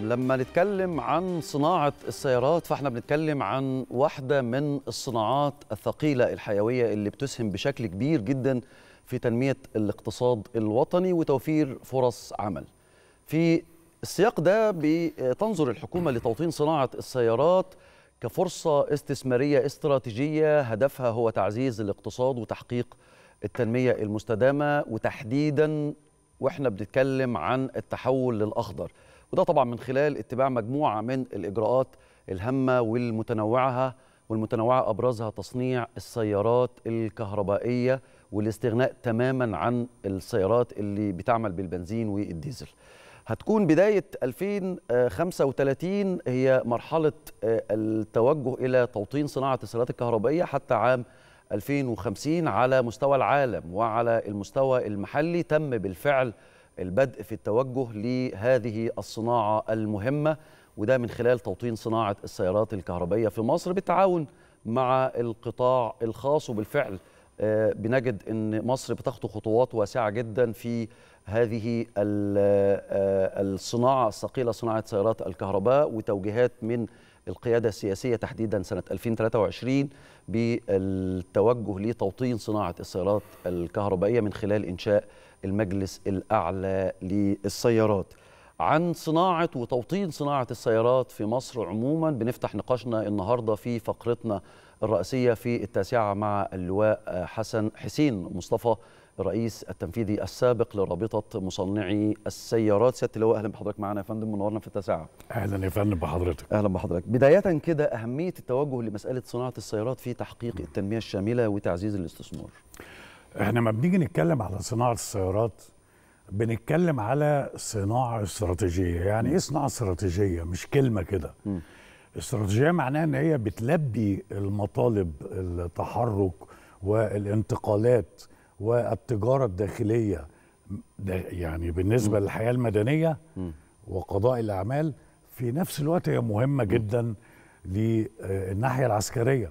لما نتكلم عن صناعة السيارات فاحنا بنتكلم عن واحدة من الصناعات الثقيلة الحيوية اللي بتسهم بشكل كبير جدا في تنمية الاقتصاد الوطني وتوفير فرص عمل في السياق ده بتنظر الحكومة لتوطين صناعة السيارات كفرصة استثمارية استراتيجية هدفها هو تعزيز الاقتصاد وتحقيق التنمية المستدامة وتحديدا واحنا بنتكلم عن التحول للأخضر وده طبعا من خلال اتباع مجموعه من الاجراءات الهامه والمتنوعه والمتنوعه ابرزها تصنيع السيارات الكهربائيه والاستغناء تماما عن السيارات اللي بتعمل بالبنزين والديزل. هتكون بداية 2035 هي مرحلة آه، التوجه إلى توطين صناعة السيارات الكهربائية حتى عام 2050 على مستوى العالم وعلى المستوى المحلي تم بالفعل البدء في التوجه لهذه الصناعة المهمة وده من خلال توطين صناعة السيارات الكهربائية في مصر بالتعاون مع القطاع الخاص وبالفعل آه، بنجد ان مصر بتخطو خطوات واسعه جدا في هذه آه، الصناعه الثقيله صناعه سيارات الكهرباء وتوجيهات من القياده السياسيه تحديدا سنه 2023 بالتوجه لتوطين صناعه السيارات الكهربائيه من خلال انشاء المجلس الاعلى للسيارات. عن صناعة وتوطين صناعة السيارات في مصر عموما بنفتح نقاشنا النهاردة في فقرتنا الرئيسية في التاسعة مع اللواء حسن حسين مصطفى الرئيس التنفيذي السابق لرابطة مصنعي السيارات سيادة اللواء أهلا بحضرتك معنا يا فندم منورنا في التاسعة أهلا يا فندم بحضرتك أهلا بحضرتك بداية كده أهمية التوجه لمسألة صناعة السيارات في تحقيق التنمية الشاملة وتعزيز الاستثمار احنا ما بنيجي نتكلم على صناعة السيارات بنتكلم على صناعه استراتيجيه يعني ايه صناعه استراتيجيه مش كلمه كده استراتيجيه معناها ان هي بتلبي المطالب التحرك والانتقالات والتجاره الداخليه ده يعني بالنسبه م. للحياه المدنيه م. وقضاء الاعمال في نفس الوقت هي مهمه جدا للناحيه العسكريه